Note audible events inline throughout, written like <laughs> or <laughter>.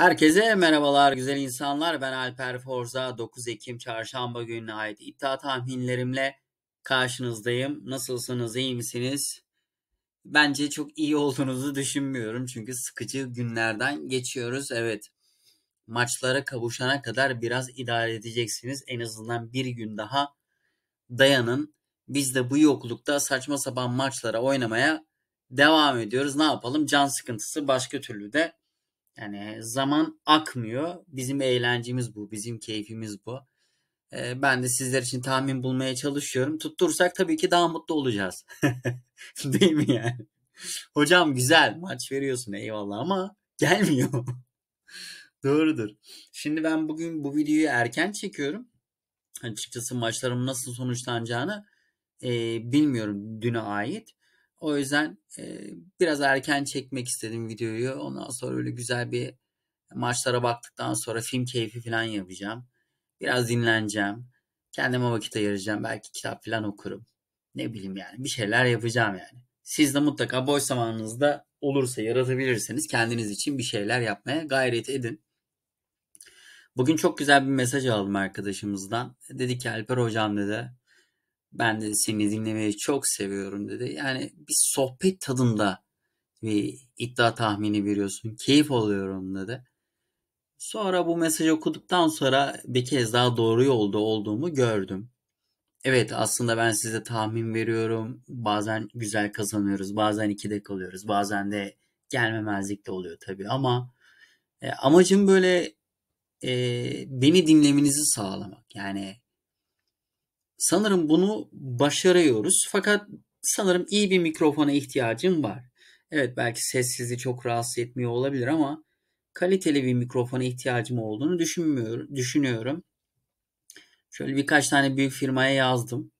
Herkese merhabalar güzel insanlar. Ben Alper Forza. 9 Ekim çarşamba gününe ait iddia tahminlerimle karşınızdayım. Nasılsınız? iyi misiniz? Bence çok iyi olduğunuzu düşünmüyorum. Çünkü sıkıcı günlerden geçiyoruz. Evet. Maçlara kavuşana kadar biraz idare edeceksiniz. En azından bir gün daha dayanın. Biz de bu yoklukta saçma sapan maçlara oynamaya devam ediyoruz. Ne yapalım? Can sıkıntısı başka türlü de yani zaman akmıyor. Bizim eğlencemiz bu. Bizim keyfimiz bu. Ee, ben de sizler için tahmin bulmaya çalışıyorum. Tuttursak tabii ki daha mutlu olacağız. <laughs> Değil mi yani? Hocam güzel maç veriyorsun eyvallah ama gelmiyor. <laughs> Doğrudur. Şimdi ben bugün bu videoyu erken çekiyorum. Açıkçası maçlarım nasıl sonuçlanacağını e, bilmiyorum düne ait. O yüzden e, biraz erken çekmek istedim videoyu. Ondan sonra öyle güzel bir maçlara baktıktan sonra film keyfi falan yapacağım. Biraz dinleneceğim. Kendime vakit ayıracağım. Belki kitap falan okurum. Ne bileyim yani bir şeyler yapacağım yani. Siz de mutlaka boş zamanınızda olursa yaratabilirseniz kendiniz için bir şeyler yapmaya gayret edin. Bugün çok güzel bir mesaj aldım arkadaşımızdan. Dedi ki Alper hocam dedi ben de seni dinlemeyi çok seviyorum dedi. Yani bir sohbet tadında bir iddia tahmini veriyorsun. Keyif alıyorum dedi. Sonra bu mesajı okuduktan sonra bir kez daha doğru yolda olduğumu gördüm. Evet aslında ben size tahmin veriyorum. Bazen güzel kazanıyoruz, bazen ikide kalıyoruz, bazen de gelmemezlik de oluyor tabii ama e, amacım böyle e, beni dinlemenizi sağlamak. Yani Sanırım bunu başarıyoruz. Fakat sanırım iyi bir mikrofona ihtiyacım var. Evet belki ses çok rahatsız etmiyor olabilir ama kaliteli bir mikrofona ihtiyacım olduğunu düşünmüyorum, düşünüyorum. Şöyle birkaç tane büyük firmaya yazdım.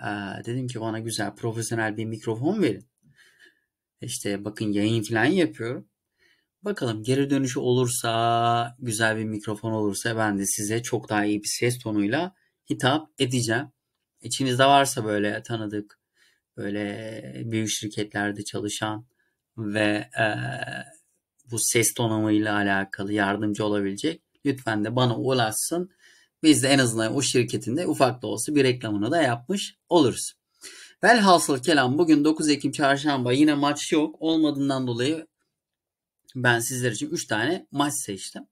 Ee, dedim ki bana güzel profesyonel bir mikrofon verin. İşte bakın yayın falan yapıyorum. Bakalım geri dönüşü olursa, güzel bir mikrofon olursa ben de size çok daha iyi bir ses tonuyla hitap edeceğim. İçinizde e, varsa böyle tanıdık, böyle büyük şirketlerde çalışan ve e, bu ses tonamıyla alakalı yardımcı olabilecek lütfen de bana ulaşsın. Biz de en azından o şirketin de ufak da olsa bir reklamını da yapmış oluruz. Velhasıl kelam bugün 9 Ekim çarşamba yine maç yok olmadığından dolayı ben sizler için 3 tane maç seçtim.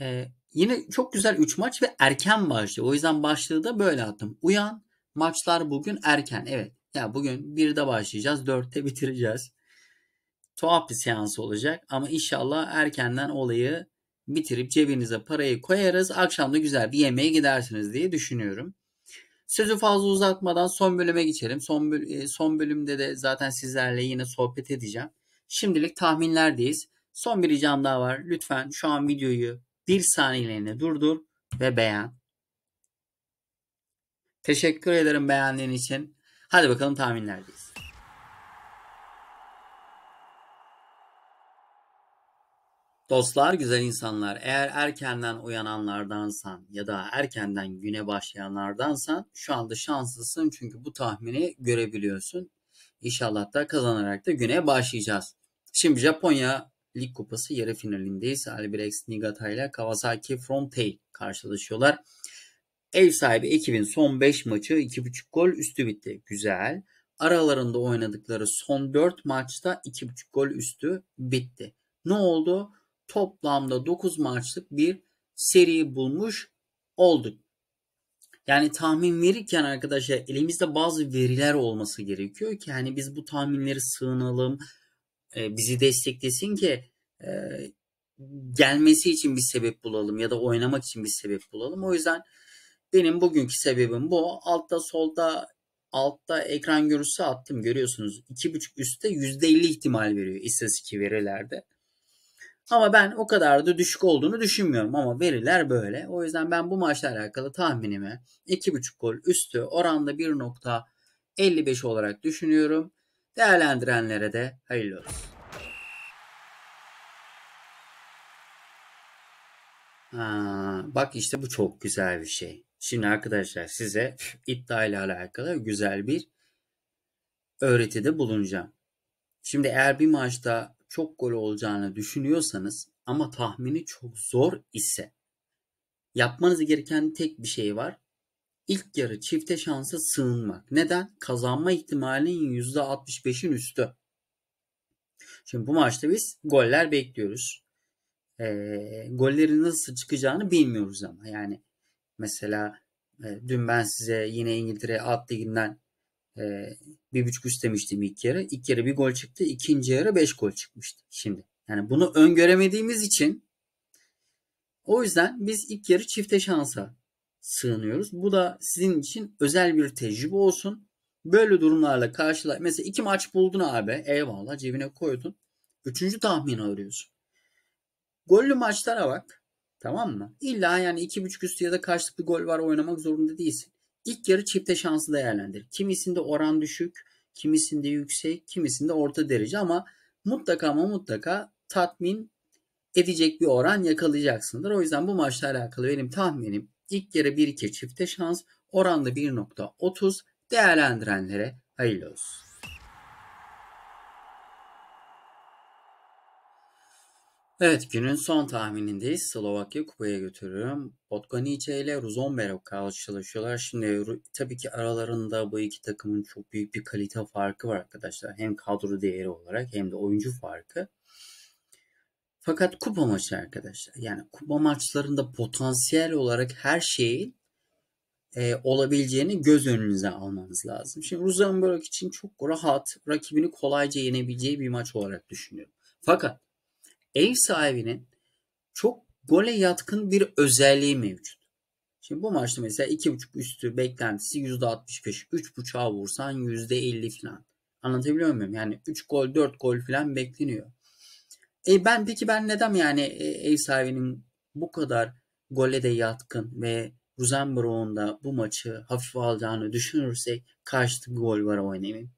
Ee, Yine çok güzel 3 maç ve erken başlıyor. O yüzden başlığı da böyle attım. Uyan maçlar bugün erken. Evet. Ya bugün 1'de başlayacağız. 4'te <laughs> bitireceğiz. Tuhaf bir seans olacak ama inşallah erkenden olayı bitirip cebinize parayı koyarız. Akşam da güzel bir yemeğe gidersiniz diye düşünüyorum. Sözü fazla uzatmadan son bölüme geçelim. Son, böl- e, son bölümde de zaten sizlerle yine sohbet edeceğim. Şimdilik tahminlerdeyiz. Son bir ricam daha var. Lütfen şu an videoyu 1 saniyeliğine durdur ve beğen. Teşekkür ederim beğendiğin için. Hadi bakalım tahminlerdeyiz. Dostlar, güzel insanlar, eğer erkenden uyananlardansan ya da erkenden güne başlayanlardansan şu anda şanslısın çünkü bu tahmini görebiliyorsun. İnşallah da kazanarak da güne başlayacağız. Şimdi Japonya Lig Kupası yarı finalindeyiz. ise Albirex Niigata ile Kawasaki Frontale karşılaşıyorlar. Ev sahibi ekibin son 5 maçı 2.5 gol üstü bitti. Güzel. Aralarında oynadıkları son 4 maçta 2.5 gol üstü bitti. Ne oldu? Toplamda 9 maçlık bir seri bulmuş olduk. Yani tahmin verirken arkadaşlar elimizde bazı veriler olması gerekiyor ki hani biz bu tahminleri sığınalım e, bizi desteklesin ki e, gelmesi için bir sebep bulalım ya da oynamak için bir sebep bulalım. O yüzden benim bugünkü sebebim bu. Altta solda altta ekran görüntüsü attım görüyorsunuz. 2.5 üstte %50 ihtimal veriyor istatistik verilerde. Ama ben o kadar da düşük olduğunu düşünmüyorum ama veriler böyle. O yüzden ben bu maçla alakalı tahminimi 2.5 gol üstü oranda 1.55 olarak düşünüyorum. Değerlendirenlere de hayırlı olsun. Ha, bak işte bu çok güzel bir şey. Şimdi arkadaşlar size iddia ile alakalı güzel bir öğretide bulunacağım. Şimdi eğer bir maçta çok gol olacağını düşünüyorsanız ama tahmini çok zor ise yapmanız gereken tek bir şey var. İlk yarı çifte şansa sığınmak. Neden? Kazanma ihtimalinin %65'in üstü. Şimdi bu maçta biz goller bekliyoruz. E, gollerin nasıl çıkacağını bilmiyoruz ama. Yani mesela e, dün ben size yine İngiltere alt liginden e, bir buçuk üst demiştim ilk yarı. İlk yarı bir gol çıktı. ikinci yarı beş gol çıkmıştı şimdi. Yani bunu öngöremediğimiz için o yüzden biz ilk yarı çifte şansa sığınıyoruz. Bu da sizin için özel bir tecrübe olsun. Böyle durumlarla karşıla mesela iki maç buldun abi eyvallah cebine koydun. Üçüncü tahmin arıyorsun. Gollü maçlara bak. Tamam mı? İlla yani iki buçuk üstü ya da karşılıklı gol var oynamak zorunda değilsin. İlk yarı çifte şansı değerlendir. Kimisinde oran düşük, kimisinde yüksek, kimisinde orta derece ama mutlaka ama mutlaka tatmin edecek bir oran yakalayacaksındır. O yüzden bu maçla alakalı benim tahminim İlk yarı 1-2 çifte şans oranlı 1.30 değerlendirenlere hayırlı olsun. Evet günün son tahminindeyiz. Slovakya kupaya götürüyorum. Podgorica ile Ruzomberov karşılaşıyorlar. Şimdi tabii ki aralarında bu iki takımın çok büyük bir kalite farkı var arkadaşlar. Hem kadro değeri olarak hem de oyuncu farkı. Fakat kupa maçı arkadaşlar. Yani kupa maçlarında potansiyel olarak her şeyin e, olabileceğini göz önünüze almanız lazım. Şimdi Rosenborg için çok rahat rakibini kolayca yenebileceği bir maç olarak düşünüyorum. Fakat ev sahibinin çok gole yatkın bir özelliği mevcut. Şimdi bu maçta mesela 2.5 üstü beklentisi %65. 3.5'a vursan %50 falan. Anlatabiliyor muyum? Yani 3 gol 4 gol falan bekleniyor. E ben peki ben neden yani e, ev sahibinin bu kadar gole de yatkın ve Rosenbroug'un da bu maçı hafif alacağını düşünürsek karşıtı gol var oynamayayım.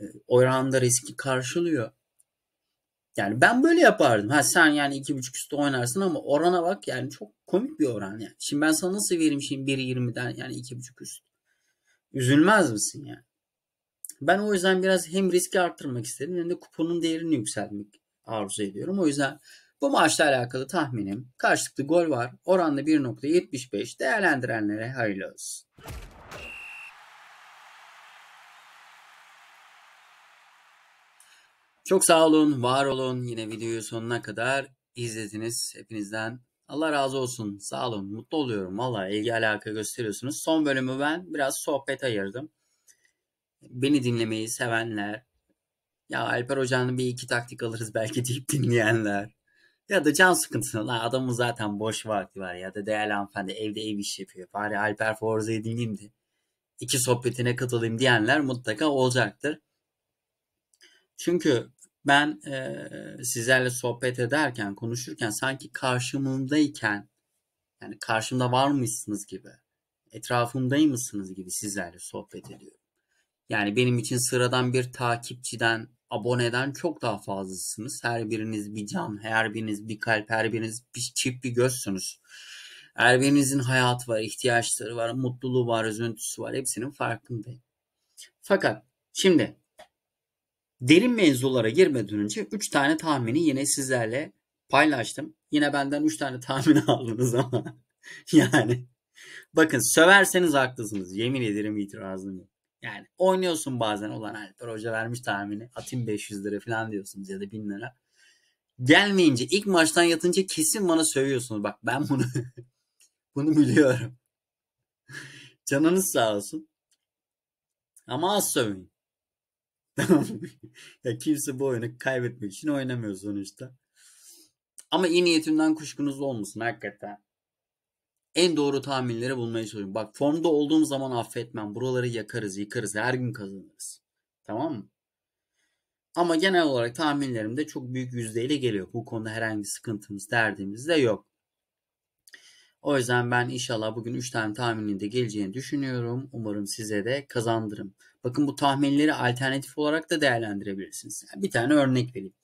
E, Oranda riski karşılıyor. Yani ben böyle yapardım. Ha sen yani iki buçuk üstü oynarsın ama orana bak yani çok komik bir oran yani. Şimdi ben sana nasıl vereyim şimdi 1.20'den yani iki buçuk üst. Üzülmez misin yani? Ben o yüzden biraz hem riski arttırmak istedim hem de kuponun değerini yükseltmek arzu ediyorum. O yüzden bu maçla alakalı tahminim karşılıklı gol var. Oranlı 1.75 değerlendirenlere hayırlı olsun. Çok sağ olun, var olun. Yine videoyu sonuna kadar izlediniz. Hepinizden Allah razı olsun. Sağ olun. Mutlu oluyorum. Valla ilgi alaka gösteriyorsunuz. Son bölümü ben biraz sohbet ayırdım. Beni dinlemeyi sevenler, ya Alper Hoca'nın bir iki taktik alırız belki deyip dinleyenler. Ya da can sıkıntısı. lan adamın zaten boş vakti var ya da değerli hanımefendi evde ev iş yapıyor. Bari Alper Forza'yı dinleyeyim de İki sohbetine katılayım diyenler mutlaka olacaktır. Çünkü ben e, sizlerle sohbet ederken, konuşurken sanki karşımdayken yani karşımda var mısınız gibi, etrafımdaymışsınız gibi sizlerle sohbet ediyorum. Yani benim için sıradan bir takipçiden aboneden çok daha fazlasınız. Her biriniz bir can, her biriniz bir kalp, her biriniz bir çift bir gözsünüz. Her birinizin hayatı var, ihtiyaçları var, mutluluğu var, üzüntüsü var. Hepsinin farkındayım. Fakat şimdi derin mevzulara girmeden önce 3 tane tahmini yine sizlerle paylaştım. Yine benden 3 tane tahmin <laughs> aldınız ama yani bakın söverseniz haklısınız. Yemin ederim itirazım yok. Yani oynuyorsun bazen olan Alper Hoca vermiş tahmini. Atayım 500 lira falan diyorsunuz ya da 1000 lira. Gelmeyince ilk maçtan yatınca kesin bana sövüyorsunuz. Bak ben bunu <laughs> bunu biliyorum. Canınız sağ olsun. Ama az sövün. <laughs> ya kimse bu oyunu kaybetmek için oynamıyor sonuçta. Ama iyi niyetimden kuşkunuz olmasın hakikaten en doğru tahminleri bulmaya çalışıyorum. Bak formda olduğum zaman affetmem. Buraları yakarız, yıkarız. Her gün kazanırız. Tamam mı? Ama genel olarak tahminlerimde çok büyük yüzdeyle geliyor. Bu konuda herhangi bir sıkıntımız, derdimiz de yok. O yüzden ben inşallah bugün 3 tane tahminin de geleceğini düşünüyorum. Umarım size de kazandırım. Bakın bu tahminleri alternatif olarak da değerlendirebilirsiniz. Bir tane örnek vereyim.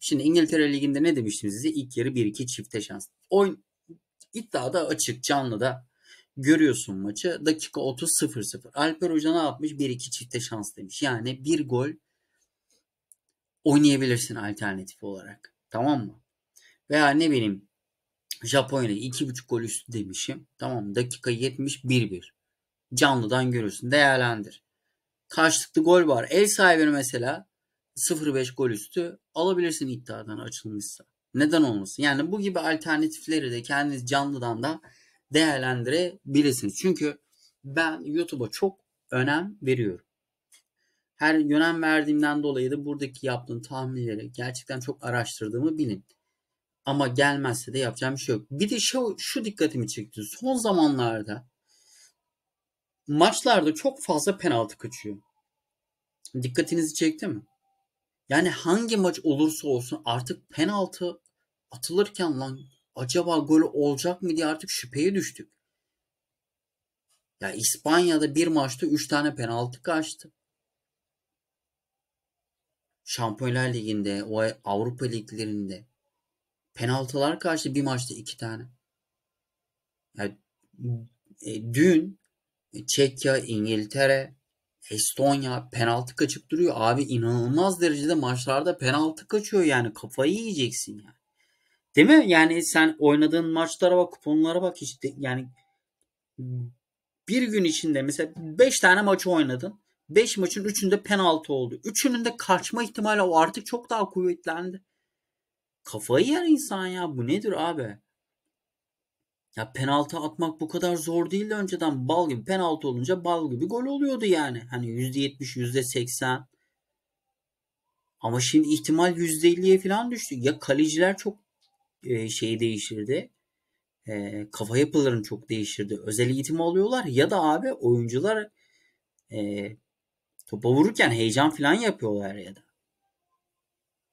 Şimdi İngiltere Ligi'nde ne demiştim size? İlk yarı 1-2 çifte şans. Oyun da açık canlı da görüyorsun maçı. Dakika 30 0-0. Alper Hoca ne yapmış? 1-2 çifte şans demiş. Yani bir gol oynayabilirsin alternatif olarak. Tamam mı? Veya ne bileyim Japonya'da 2.5 gol üstü demişim. Tamam dakika 70 1-1. Canlıdan görürsün. Değerlendir. Karşılıklı gol var. El sahibi mesela 0-5 gol üstü alabilirsin iddiadan açılmışsa. Neden olmasın? Yani bu gibi alternatifleri de kendiniz canlıdan da değerlendirebilirsiniz. Çünkü ben YouTube'a çok önem veriyorum. Her yönem verdiğimden dolayı da buradaki yaptığım tahminleri gerçekten çok araştırdığımı bilin. Ama gelmezse de yapacağım bir şey yok. Bir de şu, şu dikkatimi çekti. Son zamanlarda maçlarda çok fazla penaltı kaçıyor. Dikkatinizi çekti mi? Yani hangi maç olursa olsun artık penaltı atılırken lan acaba gol olacak mı diye artık şüpheye düştük. Ya İspanya'da bir maçta 3 tane penaltı kaçtı. Şampiyonlar Ligi'nde, o Avrupa Liglerinde penaltılar karşı bir maçta iki tane. Yani, e, dün Çekya, İngiltere, Estonya penaltı kaçıp duruyor. Abi inanılmaz derecede maçlarda penaltı kaçıyor yani. Kafayı yiyeceksin yani. Değil mi? Yani sen oynadığın maçlara bak, kuponlara bak işte yani bir gün içinde mesela 5 tane maçı oynadın. 5 maçın 3'ünde penaltı oldu. 3'ünün de kaçma ihtimali o artık çok daha kuvvetlendi. Kafayı yer insan ya. Bu nedir abi? Ya penaltı atmak bu kadar zor değildi önceden. Bal gibi penaltı olunca bal gibi gol oluyordu yani. Hani %70, %80. Ama şimdi ihtimal %50'ye falan düştü. Ya kaleciler çok e, şeyi değiştirdi. E, kafa yapılarını çok değiştirdi. Özel eğitim alıyorlar ya da abi oyuncular e, topa vururken heyecan falan yapıyorlar ya da.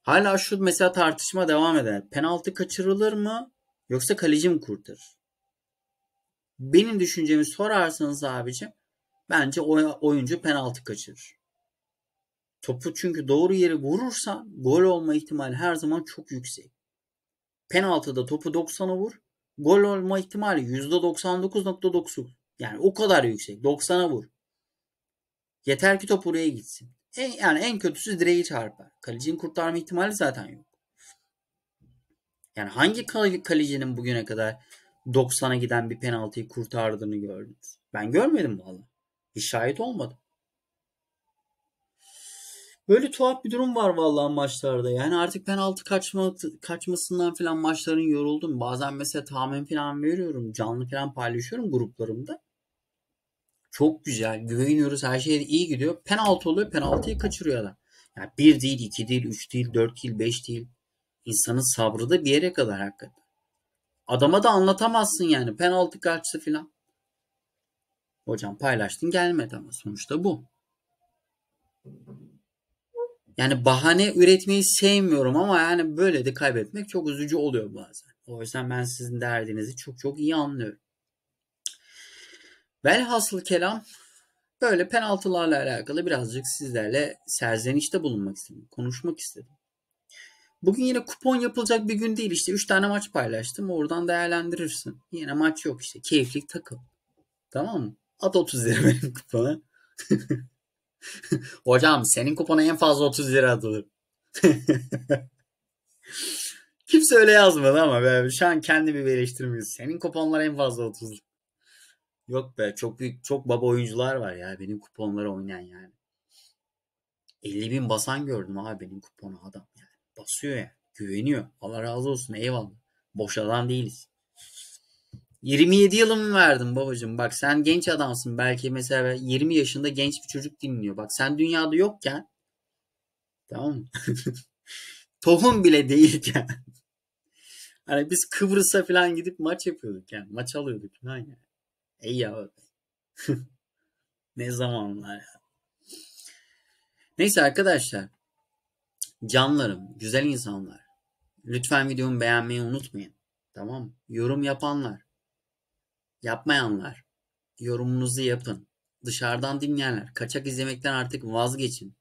Hala şu mesela tartışma devam eder. Penaltı kaçırılır mı yoksa kaleci mi kurtarır? Benim düşüncemi sorarsanız abicim bence oyuncu penaltı kaçırır. Topu çünkü doğru yere vurursa gol olma ihtimali her zaman çok yüksek. Penaltıda topu 90'a vur. Gol olma ihtimali %99.9. Yani o kadar yüksek. 90'a vur. Yeter ki top oraya gitsin. En, yani en kötüsü direği çarpar. Kalecinin kurtarma ihtimali zaten yok. Yani hangi kalecinin bugüne kadar 90'a giden bir penaltıyı kurtardığını gördünüz. Ben görmedim vallahi. Hiç şahit olmadım. Böyle tuhaf bir durum var vallahi maçlarda. Yani artık penaltı kaçma, kaçmasından falan maçların yoruldum. Bazen mesela tahmin falan veriyorum. Canlı falan paylaşıyorum gruplarımda. Çok güzel. Güveniyoruz. Her şey iyi gidiyor. Penaltı oluyor. Penaltıyı kaçırıyor adam. Yani bir değil, iki değil, üç değil, dört değil, beş değil. İnsanın sabrı da bir yere kadar hakikaten. Adama da anlatamazsın yani penaltı kaçtı filan. Hocam paylaştın gelmedi ama sonuçta bu. Yani bahane üretmeyi sevmiyorum ama yani böyle de kaybetmek çok üzücü oluyor bazen. O yüzden ben sizin derdinizi çok çok iyi anlıyorum. Velhasıl kelam böyle penaltılarla alakalı birazcık sizlerle serzenişte bulunmak istedim. Konuşmak istedim. Bugün yine kupon yapılacak bir gün değil işte. 3 tane maç paylaştım. Oradan değerlendirirsin. Yine maç yok işte. keyifli takıl. Tamam mı? At 30 lira benim kupona. <laughs> Hocam senin kupona en fazla 30 lira atılır. <laughs> Kimse öyle yazmadı ama be. Şu an kendi bir eleştirmiyoruz. Senin kuponlar en fazla 30 Yok be çok büyük çok baba oyuncular var ya benim kuponları oynayan yani. 50 bin basan gördüm abi benim kuponu adam yani basıyor ya. Güveniyor. Allah razı olsun eyvallah. Boş adam değiliz. 27 yılımı verdim babacığım. Bak sen genç adamsın. Belki mesela 20 yaşında genç bir çocuk dinliyor. Bak sen dünyada yokken tamam mı? <laughs> Tohum bile değilken <laughs> hani biz Kıbrıs'a falan gidip maç yapıyorduk yani. Maç alıyorduk falan yani. Ey ya. <laughs> ne zamanlar ya. Neyse arkadaşlar. Canlarım, güzel insanlar. Lütfen videomu beğenmeyi unutmayın. Tamam mı? Yorum yapanlar, yapmayanlar yorumunuzu yapın. Dışarıdan dinleyenler kaçak izlemekten artık vazgeçin.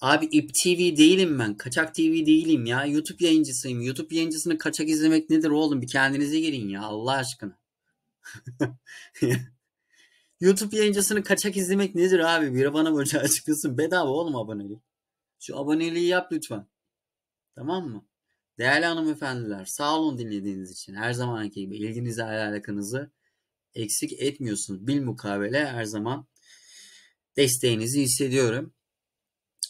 Abi İP TV değilim ben. Kaçak TV değilim ya. YouTube yayıncısıyım. YouTube yayıncısını kaçak izlemek nedir oğlum? Bir kendinize gelin ya Allah aşkına. <laughs> YouTube yayıncısını kaçak izlemek nedir abi? Bir bana böyle açıklasın. Bedava oğlum abonelik. Şu aboneliği yap lütfen. Tamam mı? Değerli hanımefendiler sağ olun dinlediğiniz için. Her zamanki gibi ilginizi alakanızı eksik etmiyorsunuz. Bil her zaman desteğinizi hissediyorum.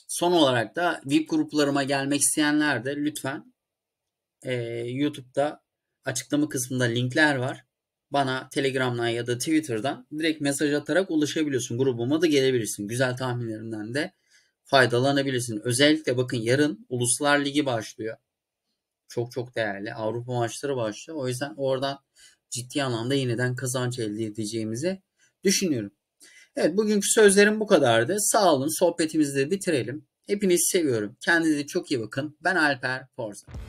Son olarak da VIP gruplarıma gelmek isteyenler de lütfen e, YouTube'da açıklama kısmında linkler var. Bana Telegram'dan ya da Twitter'dan direkt mesaj atarak ulaşabiliyorsun. Grubuma da gelebilirsin. Güzel tahminlerimden de faydalanabilirsin. Özellikle bakın yarın Uluslar Ligi başlıyor. Çok çok değerli. Avrupa maçları başlıyor. O yüzden oradan ciddi anlamda yeniden kazanç elde edeceğimizi düşünüyorum. Evet bugünkü sözlerim bu kadardı. Sağ olun sohbetimizi de bitirelim. Hepinizi seviyorum. Kendinize çok iyi bakın. Ben Alper Forza.